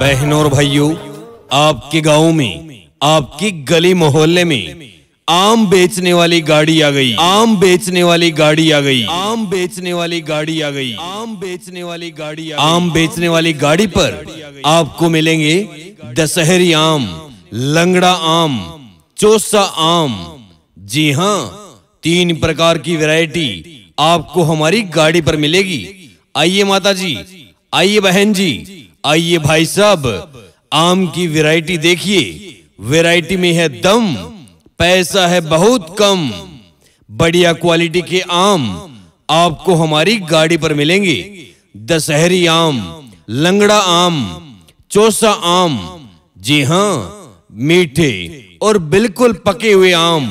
बहनों और भाइयों आपके गांव में आपकी गली मोहल्ले में आम बेचने वाली गाड़ी आ गई आम बेचने वाली गाड़ी आ गई आम बेचने वाली गाड़ी आ गई आम बेचने वाली गाड़ी आम बेचने वाली गाड़ी पर आपको मिलेंगे दशहरी आम लंगड़ा आम चोसा आम जी हाँ तीन प्रकार की वैरायटी आपको हमारी गाड़ी पर मिलेगी आइए माता जी आइए बहन जी आइए भाई साहब आम की वैरायटी देखिए वैरायटी में है दम पैसा है बहुत कम बढ़िया क्वालिटी के आम आपको हमारी गाड़ी पर मिलेंगे दशहरी आम लंगड़ा आम चौसा आम जी हाँ मीठे और बिल्कुल पके हुए आम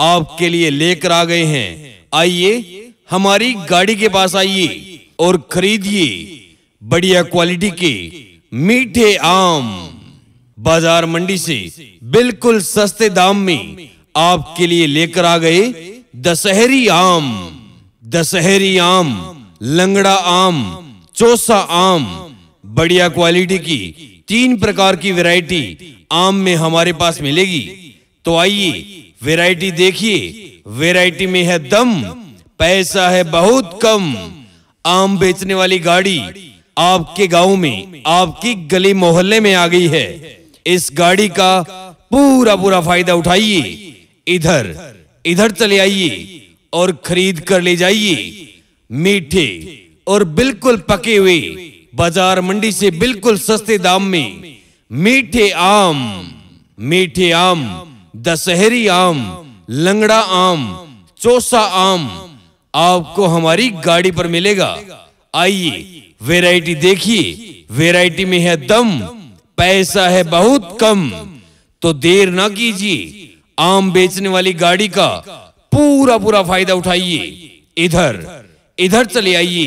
आपके लिए लेकर आ गए हैं आइए हमारी गाड़ी के पास आइए और खरीदिए बढ़िया क्वालिटी के मीठे आम बाजार मंडी से बिल्कुल सस्ते दाम में आपके लिए लेकर आ गए दशहरी आम दशहरी आम लंगड़ा आम चौसा आम बढ़िया क्वालिटी की तीन प्रकार की वैरायटी आम में हमारे पास मिलेगी तो आइए वैरायटी देखिए वैरायटी में है दम पैसा है बहुत कम आम बेचने वाली गाड़ी आपके गांव में आपकी गली मोहल्ले में आ गई है इस गाड़ी का पूरा पूरा फायदा उठाइए इधर इधर चले आइए और खरीद कर ले जाइए मीठे और बिल्कुल पके हुए बाजार मंडी से बिल्कुल सस्ते दाम में मीठे आम मीठे आम दशहरी आम लंगड़ा आम चौसा आम आपको हमारी गाड़ी पर मिलेगा आइए वेराइटी देखिए वेराइटी में है दम पैसा है बहुत कम तो देर ना कीजिए आम बेचने वाली गाड़ी का पूरा पूरा फायदा उठाइए इधर इधर चले आइए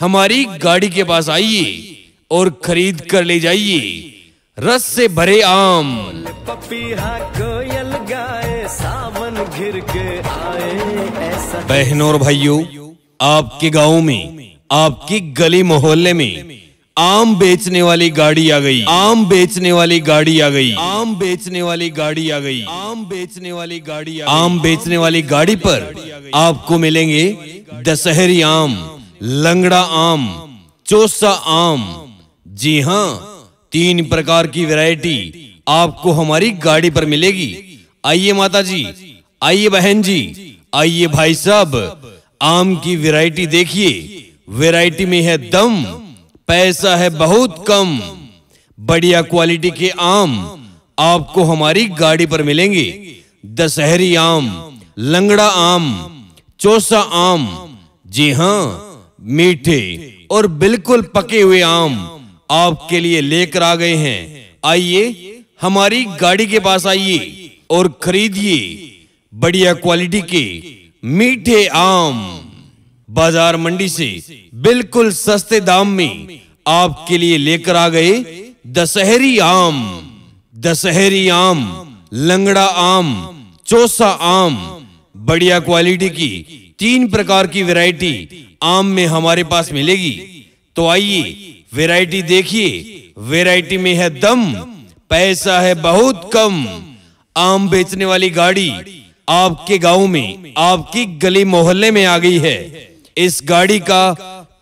हमारी गाड़ी के पास आइए और खरीद कर ले जाइए रस से भरे आम पपीहा कोयल गाय सावन घिर के आए ऐसा बहनों और भाइयों आपके गांव में आपकी गली मोहल्ले में आम बेचने वाली गाड़ी आ गई आम बेचने वाली गाड़ी आ गई आम बेचने वाली गाड़ी आ गई आम बेचने वाली गाड़ी आम बेचने वाली गाड़ी पर आपको मिलेंगे दशहरी आम लंगड़ा आम चोसा आम जी हाँ तीन प्रकार की वैरायटी आपको हमारी गाड़ी पर मिलेगी आइए माता जी आइए बहन जी आइए भाई साहब आम की वैरायटी देखिए वैरायटी में है दम पैसा है बहुत कम बढ़िया क्वालिटी के आम आपको हमारी गाड़ी पर मिलेंगे दशहरी आम लंगड़ा आम चौसा आम जी हाँ मीठे और बिल्कुल पके हुए आम आपके लिए लेकर आ गए हैं आइए हमारी गाड़ी के पास आइए और खरीदिए बढ़िया क्वालिटी के मीठे आम बाजार मंडी से बिल्कुल सस्ते दाम में आपके लिए लेकर आ गए दशहरी आम दशहरी आम लंगड़ा आम चौसा आम बढ़िया क्वालिटी की तीन प्रकार की वैरायटी आम में हमारे पास मिलेगी तो आइए वैरायटी देखिए वैरायटी में है दम पैसा है बहुत कम आम बेचने वाली गाड़ी आपके गांव में आपकी गली मोहल्ले में आ गई है इस गाड़ी का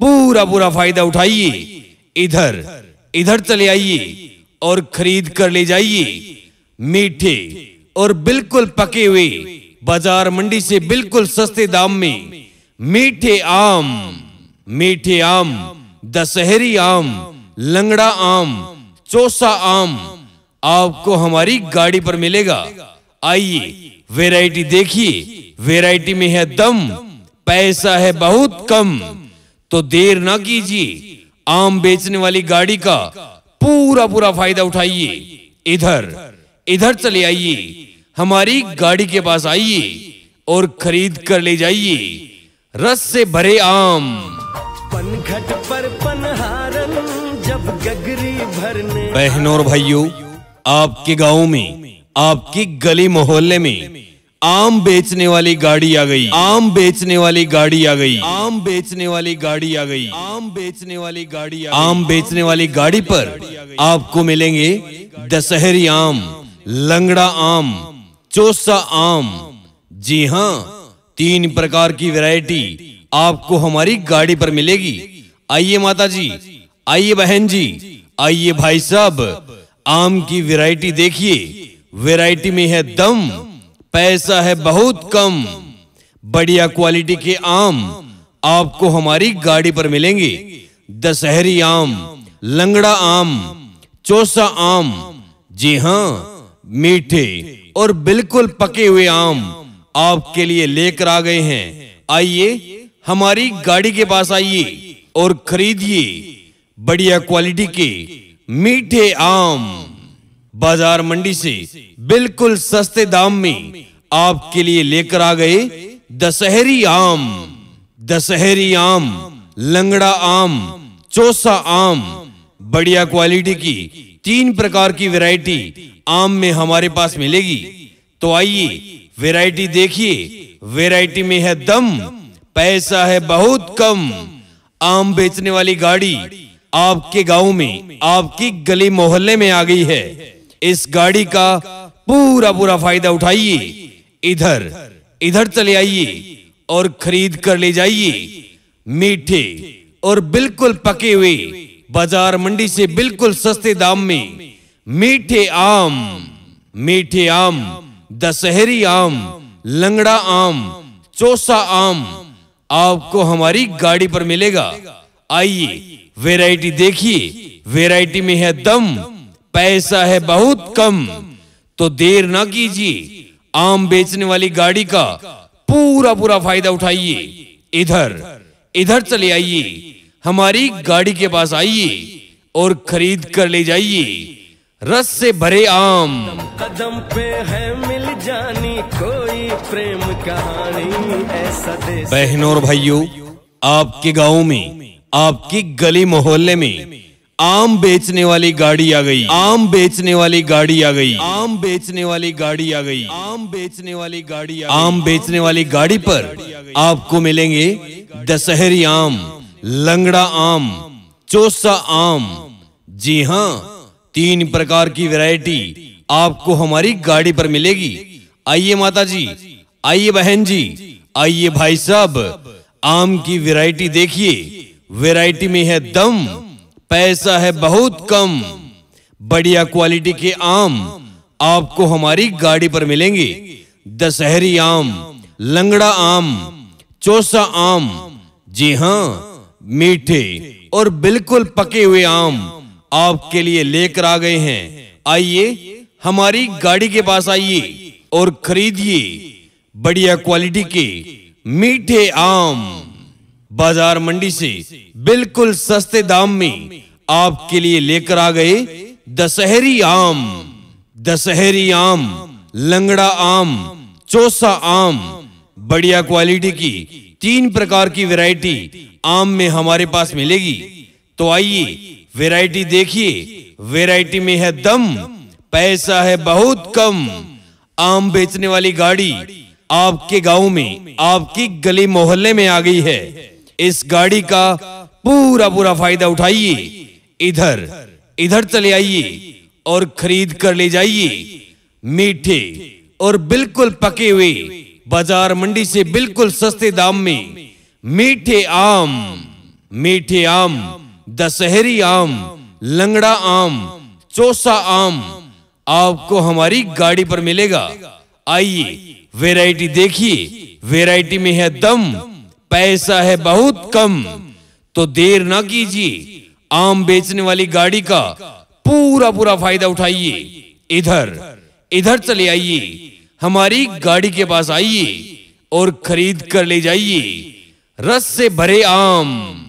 पूरा पूरा फायदा उठाइए इधर इधर चले आइए और खरीद कर ले जाइए मीठे और बिल्कुल पके हुए बाजार मंडी से बिल्कुल सस्ते दाम में मीठे आम मीठे आम दशहरी आम लंगड़ा आम चौसा आम आपको हमारी गाड़ी पर मिलेगा आइए वेराइटी देखिए वेराइटी में है दम पैसा है बहुत कम तो देर ना कीजिए आम बेचने वाली गाड़ी का पूरा पूरा फायदा उठाइए इधर इधर चले आइए हमारी गाड़ी के पास आइए और खरीद कर ले जाइए रस से भरे आम पनघट पर पनहारन जब गगरी भरने बहनों और भाइयों आपके गांव में आपकी गली मोहल्ले में आम बेचने वाली गाड़ी आ गई आम बेचने वाली गाड़ी आ गई आम बेचने वाली गाड़ी आ गई आम बेचने वाली गाड़ी आम बेचने वाली गाड़ी पर आपको मिलेंगे दशहरी आम लंगड़ा आम चोसा आम जी हाँ तीन प्रकार की वैरायटी आपको हमारी गाड़ी पर मिलेगी आइए माता जी आइए बहन जी आइए भाई साहब आम की वैरायटी देखिए वैरायटी में है दम पैसा है बहुत कम बढ़िया क्वालिटी के आम आपको हमारी गाड़ी पर मिलेंगे दशहरी आम लंगड़ा आम चौसा आम जी हाँ मीठे और बिल्कुल पके हुए आम आपके लिए लेकर आ गए हैं आइए हमारी गाड़ी के पास आइए और खरीदिए बढ़िया क्वालिटी के मीठे आम बाजार मंडी से बिल्कुल सस्ते दाम में आपके लिए लेकर आ गए दशहरी आम दशहरी आम लंगड़ा आम चौसा आम बढ़िया क्वालिटी की तीन प्रकार की वैरायटी आम में हमारे पास मिलेगी तो आइए वैरायटी देखिए वैरायटी में है दम पैसा है बहुत कम आम बेचने वाली गाड़ी आपके गांव में आपकी गली मोहल्ले में आ गई है इस गाड़ी का पूरा पूरा फायदा उठाइए इधर इधर चले आइए और खरीद कर ले जाइए मीठे और बिल्कुल पके हुए बाजार मंडी से बिल्कुल सस्ते दाम में मीठे आम मीठे आम दशहरी आम लंगड़ा आम चौसा आम आपको हमारी गाड़ी पर मिलेगा आइए वेराइटी देखिए वेराइटी में है दम पैसा है बहुत कम तो देर ना कीजिए आम बेचने वाली गाड़ी का पूरा पूरा फायदा उठाइए इधर इधर चले आइए हमारी गाड़ी के पास आइए और खरीद कर ले जाइए रस से भरे आम कदम पे है मिल जानी कोई प्रेम कहानी ऐसा बहनों और भाइयों आपके गांव में आपकी गली मोहल्ले में आम बेचने वाली गाड़ी आ गई आम बेचने वाली गाड़ी आ गई आम बेचने वाली गाड़ी आ गई आम बेचने वाली गाड़ी आम बेचने वाली गाड़ी पर आपको मिलेंगे दशहरी आम लंगड़ा आम चोसा आम जी हाँ तीन प्रकार की वैरायटी आपको हमारी गाड़ी पर मिलेगी आइए माता जी आइए बहन जी आइए भाई साहब आम की वैरायटी देखिए वैरायटी में है दम पैसा है बहुत कम बढ़िया क्वालिटी के आम आपको हमारी गाड़ी पर मिलेंगे दशहरी आम लंगड़ा आम चौसा आम जी हाँ मीठे और बिल्कुल पके हुए आम आपके लिए लेकर आ गए हैं आइए हमारी गाड़ी के पास आइए और खरीदिए बढ़िया क्वालिटी के मीठे आम बाजार मंडी से बिल्कुल सस्ते दाम में आपके लिए लेकर आ गए दशहरी आम दशहरी आम लंगड़ा आम चौसा आम बढ़िया क्वालिटी की तीन प्रकार की वैरायटी आम में हमारे पास मिलेगी तो आइए वैरायटी देखिए वैरायटी में है दम पैसा है बहुत कम आम बेचने वाली गाड़ी आपके गांव में आपकी गली मोहल्ले में आ गई है इस गाड़ी का पूरा पूरा फायदा उठाइए इधर इधर चले आइए और खरीद कर ले जाइए मीठे और बिल्कुल पके हुए बाजार मंडी से बिल्कुल सस्ते दाम में मीठे आम मीठे आम दशहरी आम लंगड़ा आम चौसा आम आपको हमारी गाड़ी पर मिलेगा आइए वेराइटी देखिए वेराइटी में है दम पैसा है बहुत कम तो देर ना कीजिए आम बेचने वाली गाड़ी का पूरा पूरा फायदा उठाइए इधर इधर चले आइए हमारी गाड़ी के पास आइए और खरीद कर ले जाइए रस से भरे आम